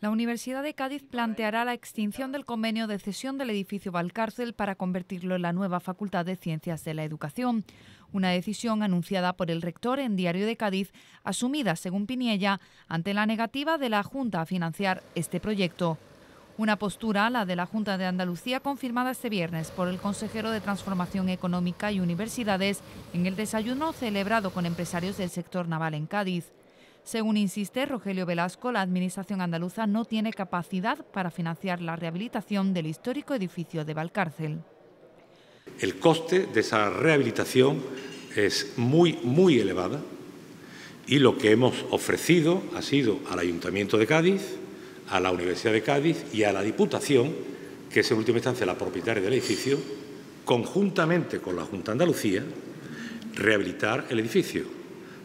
La Universidad de Cádiz planteará la extinción del convenio de cesión del edificio Valcárcel para convertirlo en la nueva Facultad de Ciencias de la Educación, una decisión anunciada por el rector en Diario de Cádiz, asumida, según Piniella, ante la negativa de la Junta a financiar este proyecto. Una postura, a la de la Junta de Andalucía, confirmada este viernes por el consejero de Transformación Económica y Universidades en el desayuno celebrado con empresarios del sector naval en Cádiz. Según insiste Rogelio Velasco, la Administración andaluza no tiene capacidad para financiar la rehabilitación del histórico edificio de Valcárcel. El coste de esa rehabilitación es muy, muy elevada y lo que hemos ofrecido ha sido al Ayuntamiento de Cádiz, a la Universidad de Cádiz y a la Diputación, que es en última instancia la propietaria del edificio, conjuntamente con la Junta Andalucía, rehabilitar el edificio.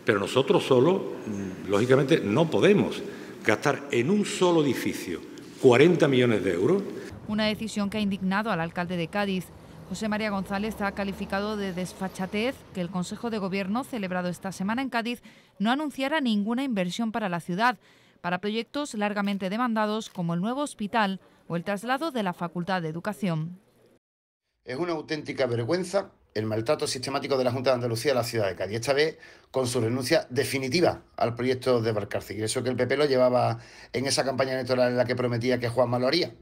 Pero nosotros solo, mm, lógicamente, no podemos gastar en un solo edificio 40 millones de euros. Una decisión que ha indignado al alcalde de Cádiz. José María González ha calificado de desfachatez que el Consejo de Gobierno, celebrado esta semana en Cádiz, no anunciara ninguna inversión para la ciudad, para proyectos largamente demandados como el nuevo hospital o el traslado de la Facultad de Educación. Es una auténtica vergüenza el maltrato sistemático de la Junta de Andalucía a la ciudad de Cádiz, esta vez con su renuncia definitiva al proyecto de Valcárcel. Y eso que el PP lo llevaba en esa campaña electoral en la que prometía que Juanma lo haría.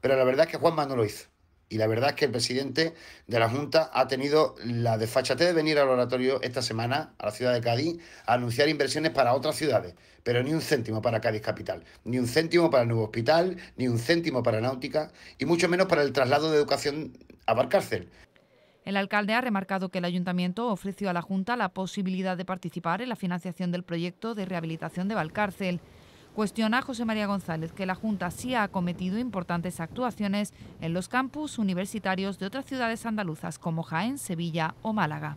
Pero la verdad es que Juanma no lo hizo. Y la verdad es que el presidente de la Junta ha tenido la desfachatez de venir al oratorio esta semana a la ciudad de Cádiz a anunciar inversiones para otras ciudades, pero ni un céntimo para Cádiz Capital, ni un céntimo para el nuevo hospital, ni un céntimo para Náutica y mucho menos para el traslado de educación a Barcárcel. El alcalde ha remarcado que el ayuntamiento ofreció a la Junta la posibilidad de participar en la financiación del proyecto de rehabilitación de Valcárcel. Cuestiona José María González que la Junta sí ha cometido importantes actuaciones en los campus universitarios de otras ciudades andaluzas como Jaén, Sevilla o Málaga.